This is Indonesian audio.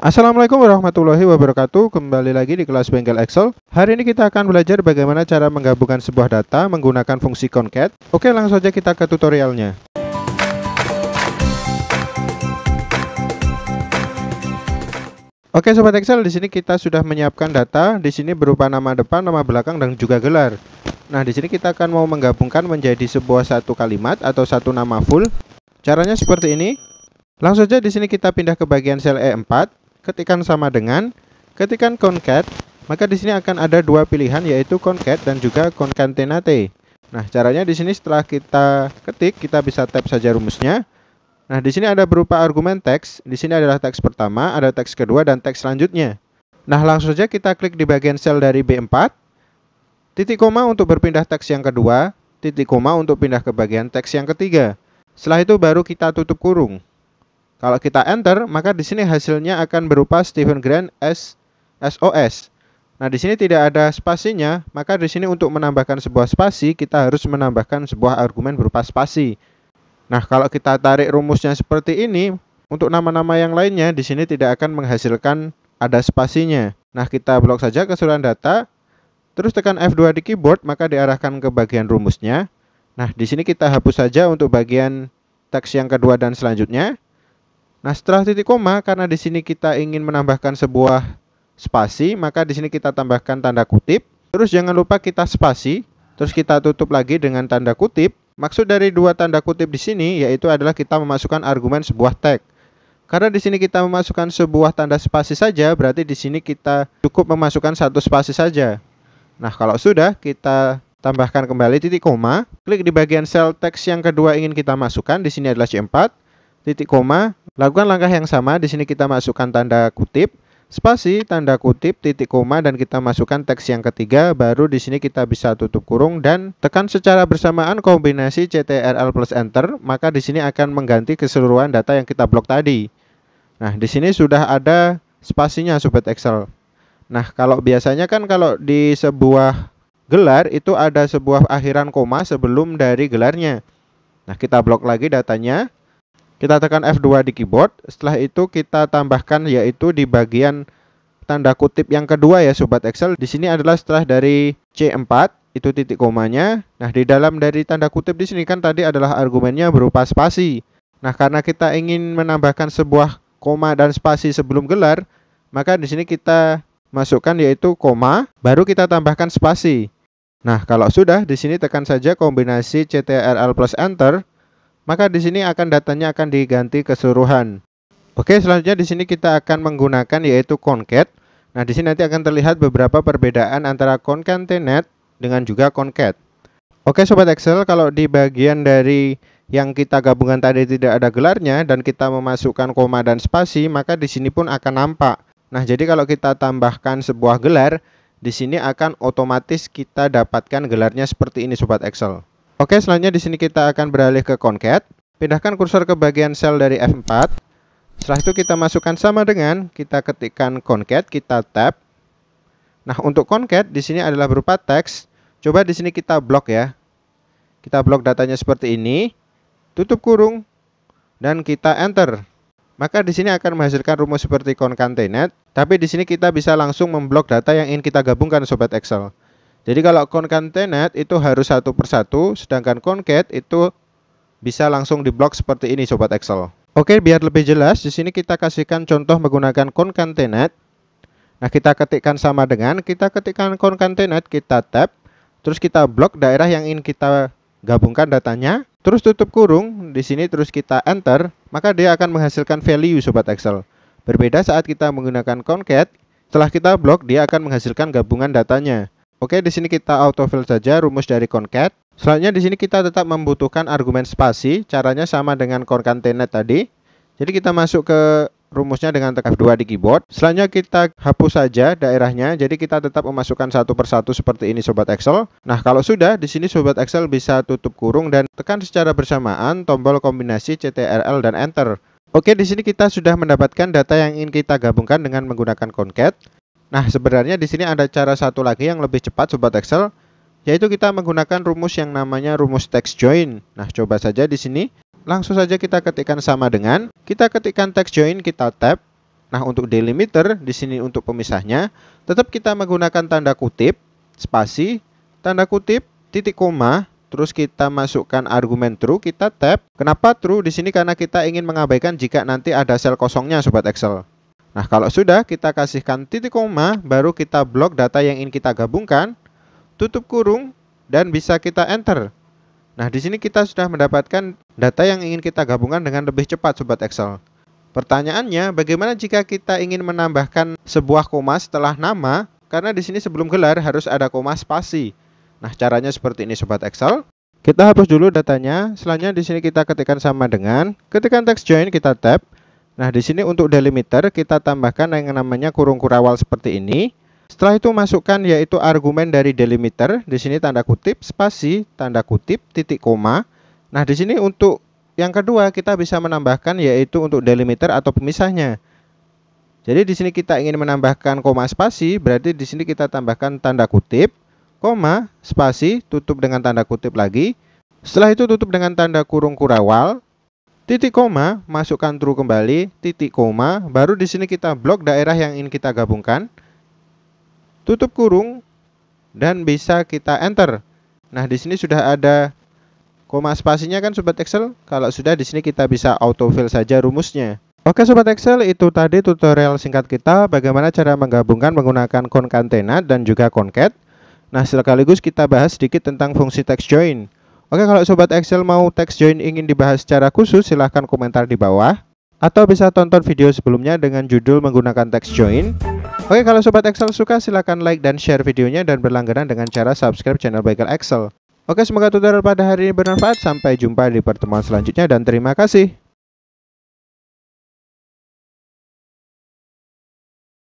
Assalamualaikum warahmatullahi wabarakatuh Kembali lagi di kelas Bengkel Excel Hari ini kita akan belajar bagaimana cara menggabungkan sebuah data menggunakan fungsi concat Oke langsung saja kita ke tutorialnya Oke Sobat Excel, di sini kita sudah menyiapkan data Di sini berupa nama depan, nama belakang, dan juga gelar Nah di sini kita akan mau menggabungkan menjadi sebuah satu kalimat atau satu nama full Caranya seperti ini Langsung saja di sini kita pindah ke bagian sel E4 ketikan sama dengan ketikan concat, maka di sini akan ada dua pilihan yaitu concat dan juga concatenate. Nah, caranya di sini setelah kita ketik, kita bisa tap saja rumusnya. Nah, di sini ada berupa argumen teks. Di sini adalah teks pertama, ada teks kedua dan teks selanjutnya. Nah, langsung saja kita klik di bagian sel dari B4. Titik koma untuk berpindah teks yang kedua, titik koma untuk pindah ke bagian teks yang ketiga. Setelah itu baru kita tutup kurung. Kalau kita enter, maka di sini hasilnya akan berupa Stephen Grant S SOS. Nah, di sini tidak ada spasinya, maka di sini untuk menambahkan sebuah spasi, kita harus menambahkan sebuah argumen berupa spasi. Nah, kalau kita tarik rumusnya seperti ini, untuk nama-nama yang lainnya di sini tidak akan menghasilkan ada spasinya. Nah, kita blok saja keseluruhan data, terus tekan F2 di keyboard, maka diarahkan ke bagian rumusnya. Nah, di sini kita hapus saja untuk bagian teks yang kedua dan selanjutnya. Nah, setelah titik koma karena di sini kita ingin menambahkan sebuah spasi, maka di sini kita tambahkan tanda kutip. Terus jangan lupa kita spasi, terus kita tutup lagi dengan tanda kutip. Maksud dari dua tanda kutip di sini yaitu adalah kita memasukkan argumen sebuah tag. Karena di sini kita memasukkan sebuah tanda spasi saja, berarti di sini kita cukup memasukkan satu spasi saja. Nah, kalau sudah, kita tambahkan kembali titik koma, klik di bagian sel teks yang kedua ingin kita masukkan, di sini adalah C4, titik koma, lakukan langkah yang sama. Di sini kita masukkan tanda kutip, spasi, tanda kutip, titik koma, dan kita masukkan teks yang ketiga. Baru di sini kita bisa tutup kurung dan tekan secara bersamaan kombinasi CTRL plus Enter, maka di sini akan mengganti keseluruhan data yang kita blok tadi. Nah, di sini sudah ada spasinya Sobat Excel. Nah, kalau biasanya kan kalau di sebuah gelar itu ada sebuah akhiran koma sebelum dari gelarnya. Nah, kita blok lagi datanya. Kita tekan F2 di keyboard. Setelah itu kita tambahkan yaitu di bagian tanda kutip yang kedua ya sobat Excel. Di sini adalah setelah dari C4 itu titik komanya. Nah, di dalam dari tanda kutip di sini kan tadi adalah argumennya berupa spasi. Nah, karena kita ingin menambahkan sebuah koma dan spasi sebelum gelar, maka di sini kita masukkan yaitu koma, baru kita tambahkan spasi. Nah, kalau sudah di sini tekan saja kombinasi CTRL plus enter. Maka di sini akan datanya akan diganti keseluruhan. Oke, selanjutnya di sini kita akan menggunakan yaitu concat. Nah, di sini nanti akan terlihat beberapa perbedaan antara CONCATenate dengan juga concat. Oke, sobat Excel, kalau di bagian dari yang kita gabungan tadi tidak ada gelarnya dan kita memasukkan koma dan spasi, maka di sini pun akan nampak. Nah, jadi kalau kita tambahkan sebuah gelar, di sini akan otomatis kita dapatkan gelarnya seperti ini sobat Excel. Oke, selanjutnya di sini kita akan beralih ke concat. Pindahkan kursor ke bagian sel dari F4. Setelah itu kita masukkan sama dengan kita ketikkan concat, kita tab. Nah, untuk concat di sini adalah berupa teks. Coba di sini kita blok ya. Kita blok datanya seperti ini. Tutup kurung dan kita enter. Maka di sini akan menghasilkan rumus seperti concatenate, tapi di sini kita bisa langsung memblok data yang ingin kita gabungkan sobat Excel. Jadi kalau concatenate itu harus satu persatu, sedangkan concat itu bisa langsung diblok seperti ini sobat Excel. Oke, biar lebih jelas, di sini kita kasihkan contoh menggunakan concatenate. Nah, kita ketikkan sama dengan, kita ketikkan concatenate, kita tab, terus kita blok daerah yang ingin kita gabungkan datanya, terus tutup kurung di sini terus kita enter, maka dia akan menghasilkan value sobat Excel. Berbeda saat kita menggunakan concat, setelah kita blok dia akan menghasilkan gabungan datanya. Oke, di sini kita autofill saja rumus dari concat. Selanjutnya di sini kita tetap membutuhkan argumen spasi, caranya sama dengan concatenate tadi. Jadi kita masuk ke rumusnya dengan tekan F2 di keyboard. Selanjutnya kita hapus saja daerahnya. Jadi kita tetap memasukkan satu persatu seperti ini sobat Excel. Nah, kalau sudah di sini sobat Excel bisa tutup kurung dan tekan secara bersamaan tombol kombinasi CTRL dan enter. Oke, di sini kita sudah mendapatkan data yang ingin kita gabungkan dengan menggunakan concat. Nah, sebenarnya di sini ada cara satu lagi yang lebih cepat sobat Excel, yaitu kita menggunakan rumus yang namanya rumus text join. Nah, coba saja di sini langsung saja kita ketikkan sama dengan kita ketikkan text join kita tab. Nah, untuk delimiter di sini untuk pemisahnya, tetap kita menggunakan tanda kutip, spasi, tanda kutip, titik koma, terus kita masukkan argumen true, kita tab. Kenapa true di sini karena kita ingin mengabaikan jika nanti ada sel kosongnya sobat Excel. Nah, kalau sudah kita kasihkan titik koma, baru kita blok data yang ingin kita gabungkan, tutup kurung, dan bisa kita enter. Nah, di sini kita sudah mendapatkan data yang ingin kita gabungkan dengan lebih cepat, Sobat Excel. Pertanyaannya, bagaimana jika kita ingin menambahkan sebuah koma setelah nama? Karena di sini sebelum gelar harus ada koma spasi. Nah, caranya seperti ini, Sobat Excel. Kita hapus dulu datanya, selanjutnya di sini kita ketikkan sama dengan, ketikkan text join, kita tap, Nah, di sini untuk delimiter kita tambahkan yang namanya kurung kurawal seperti ini. Setelah itu masukkan yaitu argumen dari delimiter. Di sini tanda kutip, spasi, tanda kutip, titik koma. Nah, di sini untuk yang kedua kita bisa menambahkan yaitu untuk delimiter atau pemisahnya. Jadi di sini kita ingin menambahkan koma spasi, berarti di sini kita tambahkan tanda kutip, koma, spasi, tutup dengan tanda kutip lagi. Setelah itu tutup dengan tanda kurung kurawal, titik koma, masukkan true kembali, titik koma, baru di sini kita blok daerah yang ingin kita gabungkan. Tutup kurung dan bisa kita enter. Nah, di sini sudah ada koma spasinya kan sobat Excel? Kalau sudah di sini kita bisa autofill saja rumusnya. Oke sobat Excel, itu tadi tutorial singkat kita bagaimana cara menggabungkan menggunakan concatenate dan juga concat. Nah, sekaligus kita bahas sedikit tentang fungsi text join. Oke, kalau Sobat Excel mau text join ingin dibahas secara khusus, silahkan komentar di bawah. Atau bisa tonton video sebelumnya dengan judul menggunakan text join. Oke, kalau Sobat Excel suka, silahkan like dan share videonya dan berlangganan dengan cara subscribe channel Bagel Excel. Oke, semoga tutorial pada hari ini bermanfaat. Sampai jumpa di pertemuan selanjutnya dan terima kasih.